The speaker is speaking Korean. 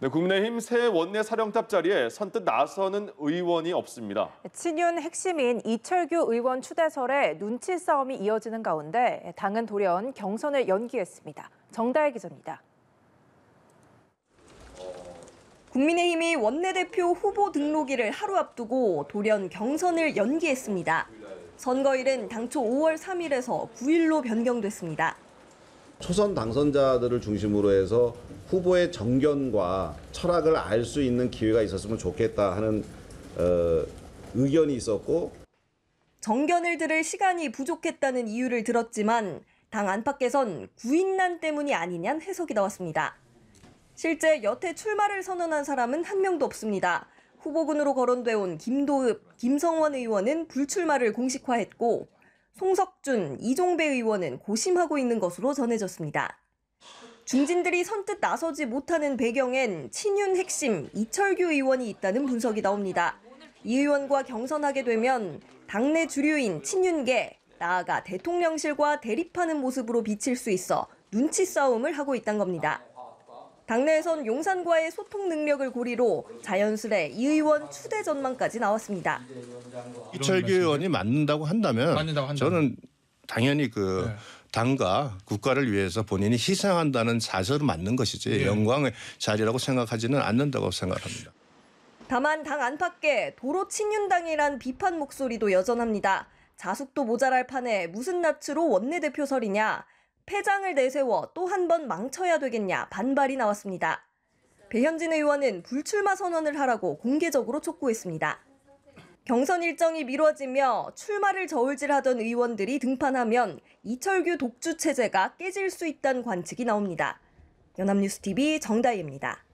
네, 국민의힘 새 원내 사령탑 자리에 선뜻 나서는 의원이 없습니다. 친윤 핵심인 이철규 의원 추대설에 눈치 싸움이 이어지는 가운데 당은 돌연 경선을 연기했습니다. 정다혜 기자입니다. 국민의힘이 원내대표 후보 등록일을 하루 앞두고 돌연 경선을 연기했습니다. 선거일은 당초 5월 3일에서 9일로 변경됐습니다. 초선 당선자들을 중심으로 해서 후보의 정견과 철학을 알 수 있는 기회가 있었으면 좋겠다 하는 어, 의견이 있었고 정견을 들을 시간이 부족했다는 이유를 들었지만 당 안팎에선 구인난 때문이 아니냐는 해석이 나왔습니다. 실제 여태 출마를 선언한 사람은 한 명도 없습니다. 후보군으로 거론돼 온 김도읍, 김성원 의원은 불출마를 공식화했고 송석준, 이종배 의원은 고심하고 있는 것으로 전해졌습니다. 중진들이 선뜻 나서지 못하는 배경엔 친윤 핵심 이철규 의원이 있다는 분석이 나옵니다. 이 의원과 경선하게 되면 당내 주류인 친윤계, 나아가 대통령실과 대립하는 모습으로 비칠 수 있어 눈치 싸움을 하고 있단 겁니다. 당내에선 용산과의 소통 능력을 고리로 자연스레 이 의원 추대 전망까지 나왔습니다. 이철규 의원이 맞는다고 한다면, 맞는다고 한다면. 저는 당연히 그 네. 당과 국가를 위해서 본인이 희생한다는 사설은 맞는 것이지 네. 영광의 자리라고 생각하지는 않는다고 생각합니다. 다만 당 안팎에 도로 친윤당이란 비판 목소리도 여전합니다. 자숙도 모자랄 판에 무슨 낯으로 원내대표설이냐. 폐장을 내세워 또 한 번 망쳐야 되겠냐 반발이 나왔습니다. 배현진 의원은 불출마 선언을 하라고 공개적으로 촉구했습니다. 경선 일정이 미뤄지며 출마를 저울질하던 의원들이 등판하면 이철규 독주 체제가 깨질 수 있다는 관측이 나옵니다. 연합뉴스TV 정다희입니다.